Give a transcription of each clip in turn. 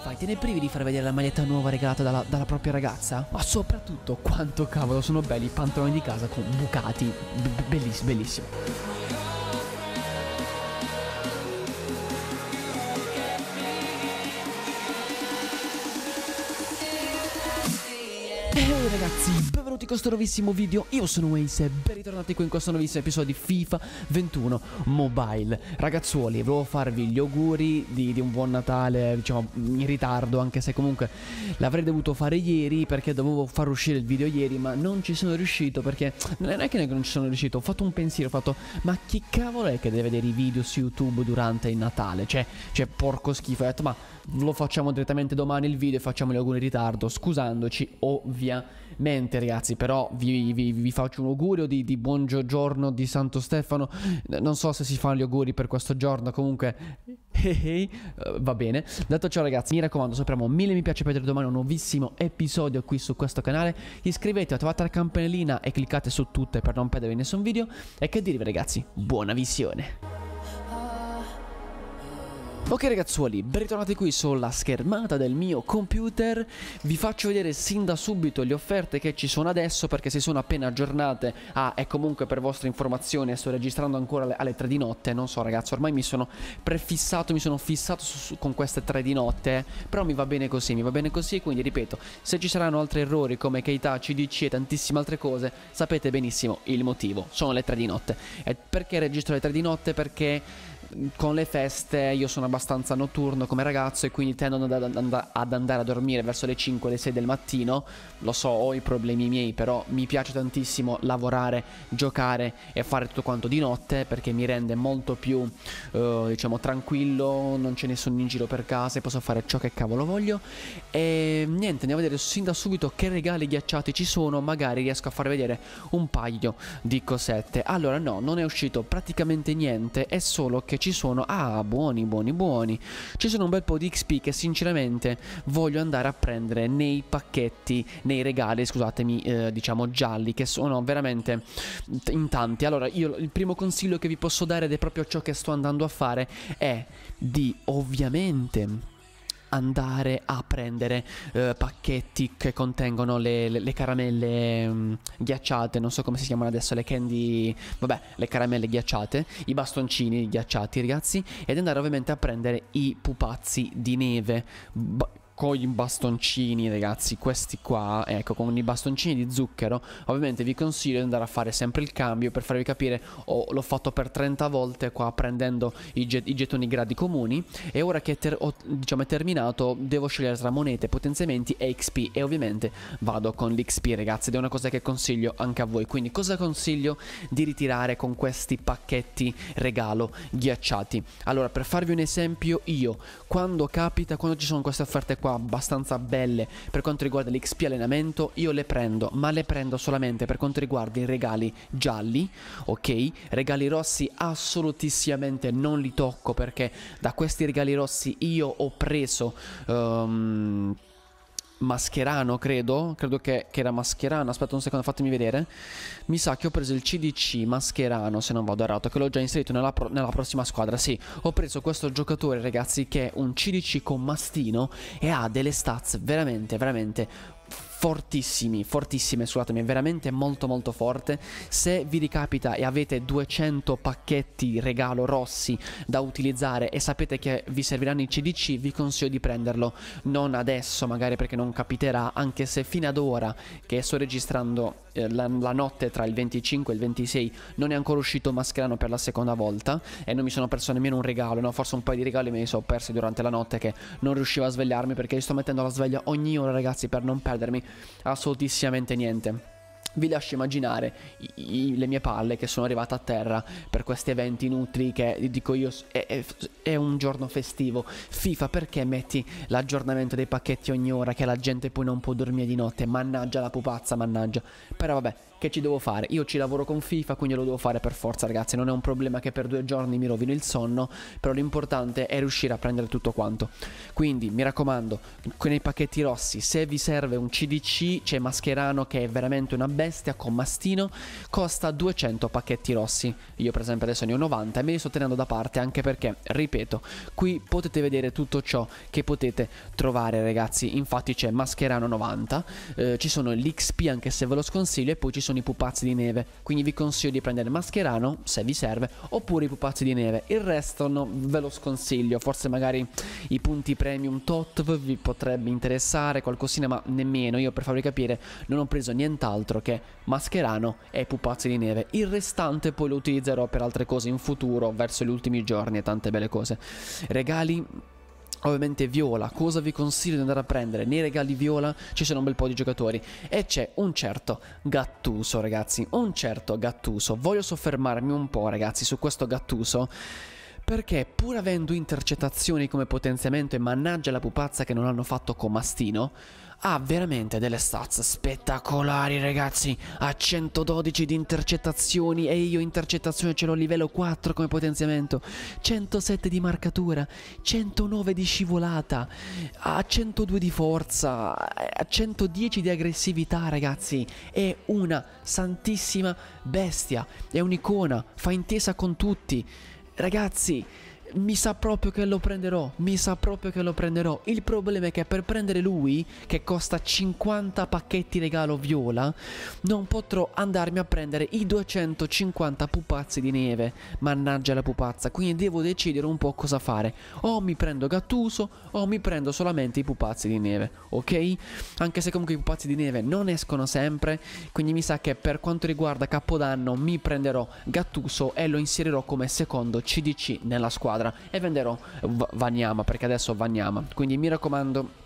fai? Te ne privi di far vedere la maglietta nuova regalata dalla, dalla propria ragazza? Ma soprattutto, quanto cavolo sono belli i pantaloni di casa con bucati. Bellissimo, bellissimo. Ehi ragazzi, benvenuti in questo nuovissimo video, io sono Waze e ben ritornati qui in questo nuovissimo episodio di FIFA 21 Mobile Ragazzuoli, volevo farvi gli auguri di, di un buon Natale, diciamo in ritardo anche se comunque l'avrei dovuto fare ieri perché dovevo far uscire il video ieri ma non ci sono riuscito perché non è che non ci sono riuscito, ho fatto un pensiero, ho fatto ma chi cavolo è che deve vedere i video su YouTube durante il Natale? Cioè, cioè porco schifo, ho detto ma lo facciamo direttamente domani il video e facciamo gli auguri in ritardo scusandoci ovviamente mente ragazzi però vi, vi, vi faccio un augurio di, di buon giorno di Santo Stefano non so se si fanno gli auguri per questo giorno comunque uh, va bene detto ciò ragazzi mi raccomando sapremo mille mi piace per domani un nuovissimo episodio qui su questo canale iscrivetevi attivate la campanellina e cliccate su tutte per non perdere nessun video e che dirvi ragazzi buona visione Ok ragazzuoli, bentornati qui sulla schermata del mio computer Vi faccio vedere sin da subito le offerte che ci sono adesso perché si sono appena aggiornate Ah, e comunque per vostra informazione sto registrando ancora alle 3 di notte Non so ragazzi, ormai mi sono prefissato, mi sono fissato su, su, con queste 3 di notte eh. Però mi va bene così, mi va bene così Quindi ripeto, se ci saranno altri errori come Keita, CDC e tantissime altre cose Sapete benissimo il motivo, sono le 3 di notte E perché registro le 3 di notte? Perché con le feste io sono abbastanza notturno come ragazzo e quindi tendo ad, and- ad andare a dormire verso le 5 le 6 del mattino. Lo so, ho i problemi miei, però mi piace tantissimo lavorare, giocare e fare tutto quanto di notte perché mi rende molto più eh, diciamo tranquillo, non c'è nessuno in giro per casa e posso fare ciò che cavolo voglio. E niente, andiamo a vedere sin da subito che regali ghiacciati ci sono, magari riesco a far vedere un paio di cosette. Allora no, non è uscito praticamente niente, è solo che ci sono, ah buoni buoni buoni, ci sono un bel po' di XP che sinceramente voglio andare a prendere nei pacchetti, nei regali scusatemi eh, diciamo gialli che sono veramente in tanti, allora io il primo consiglio che vi posso dare ed è proprio ciò che sto andando a fare è di ovviamente andare a prendere eh, pacchetti che contengono le, le, le caramelle mh, mm, ghiacciate, non so come si chiamano adesso, le candy, vabbè, le caramelle ghiacciate, i bastoncini ghiacciati, ragazzi, ed andare ovviamente a prendere i pupazzi di neve. B- con i bastoncini ragazzi questi qua ecco con i bastoncini di zucchero ovviamente vi consiglio di andare a fare sempre il cambio per farvi capire oh, l'ho fatto per 30 volte qua prendendo i, get i gettoni gradi comuni e ora che ho diciamo, terminato devo scegliere tra monete potenziamenti e XP e ovviamente vado con l'XP ragazzi ed è una cosa che consiglio anche a voi quindi cosa consiglio di ritirare con questi pacchetti regalo ghiacciati allora per farvi un esempio io quando capita quando ci sono queste offerte qua qua abbastanza belle per quanto riguarda l'XP allenamento, io le prendo, ma le prendo solamente per quanto riguarda i regali gialli, ok? Regali rossi assolutissimamente non li tocco perché da questi regali rossi io ho preso... Um, Mascherano, credo. Credo che, che, era Mascherano. Aspetta un secondo, fatemi vedere. Mi sa che ho preso il CDC Mascherano, se non vado errato, che l'ho già inserito nella, pro nella, prossima squadra. Sì, ho preso questo giocatore, ragazzi, che è un CDC con Mastino e ha delle stats veramente, veramente fortissimi, fortissime, scusatemi, è veramente molto molto forte. Se vi ricapita e avete 200 pacchetti regalo rossi da utilizzare e sapete che vi serviranno i CDC, vi consiglio di prenderlo. Non adesso magari perché non capiterà, anche se fino ad ora che sto registrando eh, la, la, notte tra il 25 e il 26 non è ancora uscito Mascherano per la seconda volta e non mi sono perso nemmeno un regalo, no? forse un paio di regali me li sono persi durante la notte che non riuscivo a svegliarmi perché sto mettendo la sveglia ogni ora ragazzi per non perdermi assolutissimamente niente vi lascio immaginare i, i, le mie palle che sono arrivate a terra per questi eventi inutili che dico io è, è, è, un giorno festivo. FIFA perché metti l'aggiornamento dei pacchetti ogni ora che la gente poi non può dormire di notte? Mannaggia la pupazza, mannaggia. Però vabbè, che ci devo fare. Io ci lavoro con FIFA, quindi lo devo fare per forza, ragazzi. Non è un problema che per due giorni mi rovino il sonno, però l'importante è riuscire a prendere tutto quanto. Quindi mi raccomando, con i pacchetti rossi, se vi serve un CDC, c'è Mascherano che è veramente una bestia con mastino, costa 200 pacchetti rossi. Io per esempio adesso ne ho 90 e me li sto tenendo da parte anche perché, ripeto, qui potete vedere tutto ciò che potete trovare, ragazzi. Infatti c'è Mascherano 90, eh, ci sono l'XP anche se ve lo sconsiglio e poi ci sono sono i pupazzi di neve, quindi vi consiglio di prendere Mascherano se vi serve oppure i pupazzi di neve, il resto no, ve lo sconsiglio, forse magari i punti premium tot vi potrebbe interessare qualcosina ma nemmeno, io per farvi capire non ho preso nient'altro che Mascherano e pupazzi di neve, il restante poi lo utilizzerò per altre cose in futuro verso gli ultimi giorni e tante belle cose. Regali ovviamente viola, cosa vi consiglio di andare a prendere? Nei regali viola ci sono un bel po' di giocatori e c'è un certo Gattuso ragazzi, un certo Gattuso, voglio soffermarmi un po' ragazzi su questo Gattuso perché pur avendo intercettazioni come potenziamento e mannaggia la pupazza che non hanno fatto con Mastino, ha veramente delle stats spettacolari ragazzi, ha 112 di intercettazioni e io intercettazione ce l'ho a livello 4 come potenziamento, 107 di marcatura, 109 di scivolata, ha 102 di forza, ha 110 di aggressività ragazzi, è una santissima bestia, è un'icona, fa intesa con tutti. Ragazzi, mi sa proprio che lo prenderò, mi sa proprio che lo prenderò. Il problema è che per prendere lui, che costa 50 pacchetti regalo viola, non potrò andarmi a prendere i 250 pupazzi di neve. Mannaggia la pupazza, quindi devo decidere un po' cosa fare. O mi prendo Gattuso o mi prendo solamente i pupazzi di neve, ok? Anche se comunque i pupazzi di neve non escono sempre, quindi mi sa che per quanto riguarda Capodanno mi prenderò Gattuso e lo inserirò come secondo CDC nella squadra squadra e venderò v- Vanyama perché adesso Vanyama. Quindi mi raccomando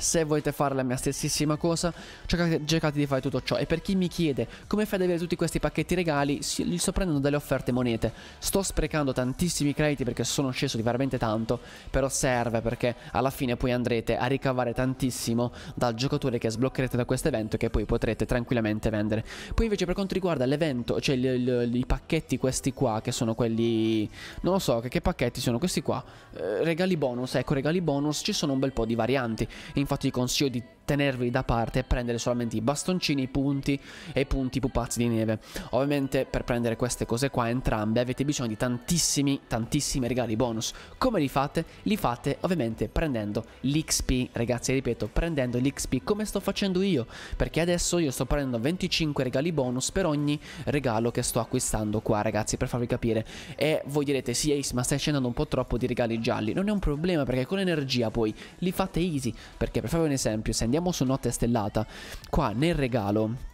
se volete fare la mia stessissima cosa, cercate, cercate, di fare tutto ciò. E per chi mi chiede come fai ad avere tutti questi pacchetti regali, si, li sto prendendo dalle offerte monete. Sto sprecando tantissimi crediti perché sono sceso di veramente tanto, però serve perché alla fine poi andrete a ricavare tantissimo dal giocatore che sbloccherete da questo evento che poi potrete tranquillamente vendere. Poi invece per quanto riguarda l'evento, cioè i pacchetti questi qua, che sono quelli... non lo so, che, che pacchetti sono questi qua? Eh, regali bonus, ecco, regali bonus, ci sono un bel po' di varianti. Infatti infatti vi consiglio di tenervi da parte e prendere solamente i bastoncini, i punti e i punti pupazzi di neve. Ovviamente per prendere queste cose qua entrambe avete bisogno di tantissimi, tantissimi regali bonus. Come li fate? Li fate ovviamente prendendo l'XP, ragazzi ripeto, prendendo l'XP come sto facendo io, perché adesso io sto prendendo 25 regali bonus per ogni regalo che sto acquistando qua ragazzi, per farvi capire. E voi direte, sì Ace, ma stai scendendo un po' troppo di regali gialli. Non è un problema perché con energia poi li fate easy, perché per farvi un esempio, se andiamo abbiamo su Notte Stellata. Qua nel regalo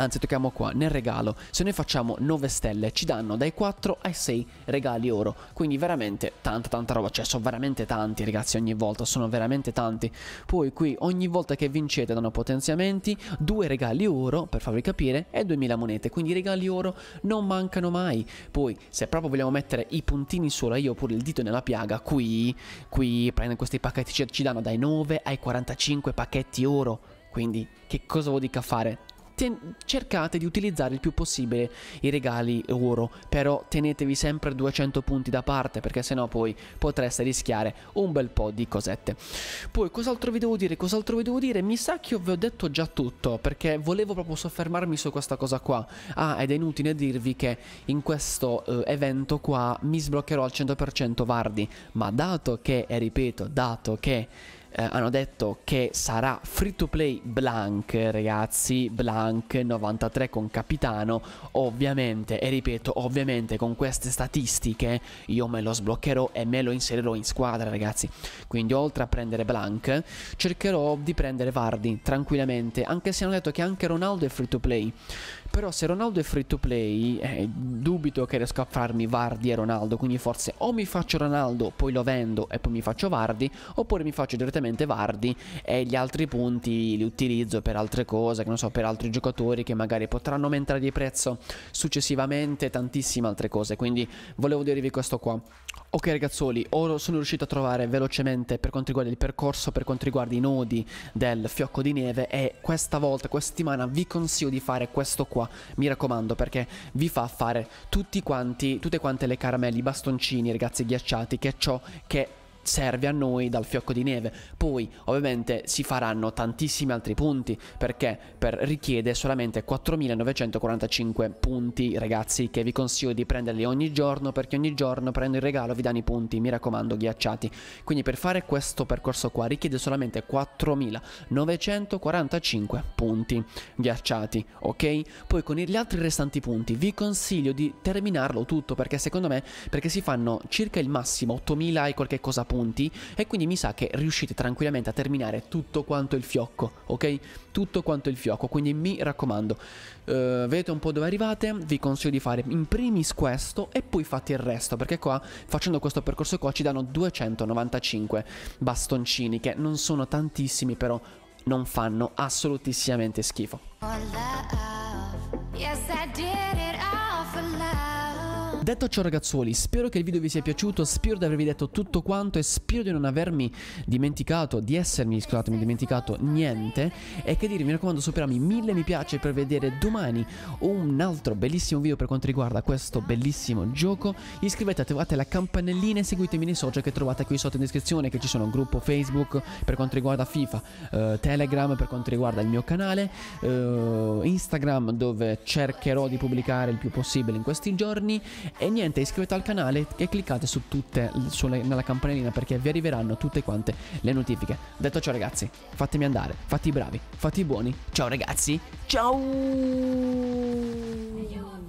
Anzi, tocchiamo qua nel regalo. Se noi facciamo 9 stelle, ci danno dai 4 ai 6 regali oro. Quindi veramente tanta, tanta roba. Cioè, sono veramente tanti, ragazzi, ogni volta. Sono veramente tanti. Poi qui, ogni volta che vincete, danno potenziamenti, 2 regali oro, per farvi capire, e 2000 monete. Quindi i regali oro non mancano mai. Poi, se proprio vogliamo mettere i puntini sulla io oppure il dito nella piaga, qui, qui, prendendo questi pacchetti, ci danno dai 9 ai 45 pacchetti oro. Quindi, che cosa vuol dire fare? cercate di utilizzare il più possibile i regali oro, però tenetevi sempre 200 punti da parte perché sennò poi potreste rischiare un bel po' di cosette. Poi cos'altro vi devo dire? Cos'altro vi devo dire? Mi sa che io vi ho detto già tutto perché volevo proprio soffermarmi su questa cosa qua. Ah, ed è inutile dirvi che in questo eh, evento qua mi sbloccherò al 100% Vardi, ma dato che, e ripeto, dato che eh, hanno detto che sarà free to play blank, ragazzi, blank 93 con capitano, ovviamente, e ripeto, ovviamente con queste statistiche io me lo sbloccherò e me lo inserirò in squadra, ragazzi. Quindi oltre a prendere blank, cercherò di prendere Vardy tranquillamente, anche se hanno detto che anche Ronaldo è free to play. Però se Ronaldo è free to play, eh, dubito che riesco a farmi Vardi e Ronaldo, quindi forse o mi faccio Ronaldo, poi lo vendo e poi mi faccio Vardi, oppure mi faccio direttamente Vardi e gli altri punti li utilizzo per altre cose, che non so, per altri giocatori che magari potranno aumentare di prezzo successivamente, tantissime altre cose. Quindi volevo dirvi questo qua. Ok ragazzuoli, ora sono riuscito a trovare velocemente per quanto riguarda il percorso, per quanto riguarda i nodi del fiocco di neve e questa volta, questa settimana vi consiglio di fare questo qua acqua, mi raccomando, perché vi fa fare tutti quanti, tutte quante le caramelle, i bastoncini, ragazzi, ghiacciati, che è ciò che serve a noi dal fiocco di neve. Poi ovviamente si faranno tantissimi altri punti perché per richiede solamente 4945 punti ragazzi che vi consiglio di prenderli ogni giorno perché ogni giorno prendo il regalo vi danno i punti mi raccomando ghiacciati. Quindi per fare questo percorso qua richiede solamente 4945 punti ghiacciati ok? Poi con gli altri restanti punti vi consiglio di terminarlo tutto perché secondo me perché si fanno circa il massimo 8000 e qualche cosa punti punti e quindi mi sa che riuscite tranquillamente a terminare tutto quanto il fiocco, ok? Tutto quanto il fiocco, quindi mi raccomando, uh, vedete un po' dove arrivate, vi consiglio di fare in primis questo e poi fate il resto, perché qua facendo questo percorso qua ci danno 295 bastoncini, che non sono tantissimi però non fanno assolutissimamente schifo. Uh, yes, I did. Detto ciò ragazzuoli, spero che il video vi sia piaciuto, spero di avervi detto tutto quanto e spero di non avermi dimenticato, di essermi, scusatemi, dimenticato niente e che dire, mi raccomando, superami mille mi piace per vedere domani un altro bellissimo video per quanto riguarda questo bellissimo gioco. Iscrivetevi, attivate la campanellina e seguitemi nei social che trovate qui sotto in descrizione che ci sono un gruppo Facebook per quanto riguarda FIFA, eh, Telegram per quanto riguarda il mio canale, eh, Instagram dove cercherò di pubblicare il più possibile in questi giorni e niente, iscrivetevi al canale e cliccate su tutte, sulle, nella campanellina perché vi arriveranno tutte quante le notifiche. Detto ciò ragazzi, fatemi andare, fatti i bravi, fatti i buoni. Ciao ragazzi, ciao!